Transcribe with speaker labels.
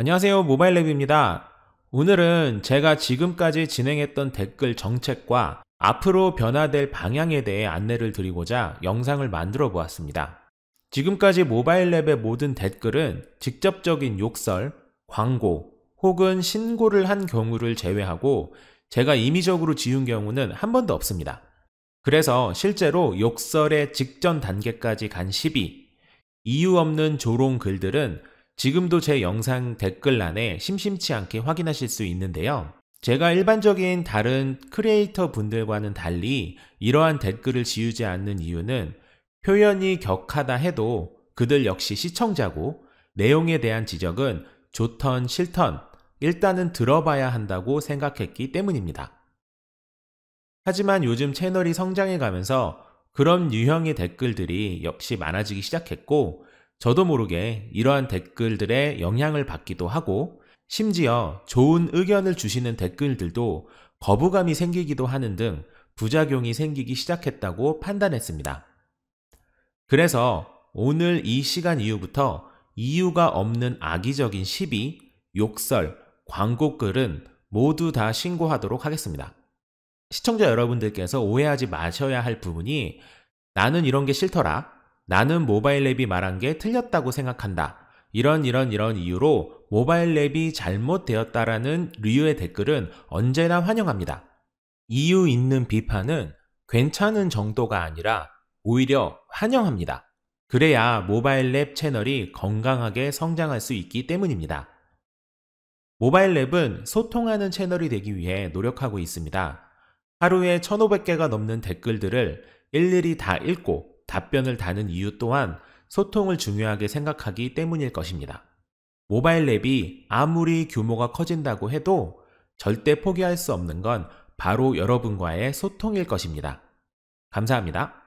Speaker 1: 안녕하세요. 모바일랩입니다. 오늘은 제가 지금까지 진행했던 댓글 정책과 앞으로 변화될 방향에 대해 안내를 드리고자 영상을 만들어 보았습니다. 지금까지 모바일랩의 모든 댓글은 직접적인 욕설, 광고 혹은 신고를 한 경우를 제외하고 제가 임의적으로 지운 경우는 한 번도 없습니다. 그래서 실제로 욕설의 직전 단계까지 간 시비, 이유 없는 조롱 글들은 지금도 제 영상 댓글란에 심심치 않게 확인하실 수 있는데요. 제가 일반적인 다른 크리에이터 분들과는 달리 이러한 댓글을 지우지 않는 이유는 표현이 격하다 해도 그들 역시 시청자고 내용에 대한 지적은 좋던 싫던 일단은 들어봐야 한다고 생각했기 때문입니다. 하지만 요즘 채널이 성장해 가면서 그런 유형의 댓글들이 역시 많아지기 시작했고 저도 모르게 이러한 댓글들의 영향을 받기도 하고 심지어 좋은 의견을 주시는 댓글들도 거부감이 생기기도 하는 등 부작용이 생기기 시작했다고 판단했습니다. 그래서 오늘 이 시간 이후부터 이유가 없는 악의적인 시비, 욕설, 광고글은 모두 다 신고하도록 하겠습니다. 시청자 여러분들께서 오해하지 마셔야 할 부분이 나는 이런 게 싫더라. 나는 모바일 앱이 말한 게 틀렸다고 생각한다. 이런 이런 이런 이유로 모바일 앱이 잘못되었다라는 류의 댓글은 언제나 환영합니다. 이유 있는 비판은 괜찮은 정도가 아니라 오히려 환영합니다. 그래야 모바일 앱 채널이 건강하게 성장할 수 있기 때문입니다. 모바일 앱은 소통하는 채널이 되기 위해 노력하고 있습니다. 하루에 1,500개가 넘는 댓글들을 일일이 다 읽고 답변을 다는 이유 또한 소통을 중요하게 생각하기 때문일 것입니다. 모바일 앱이 아무리 규모가 커진다고 해도 절대 포기할 수 없는 건 바로 여러분과의 소통일 것입니다. 감사합니다.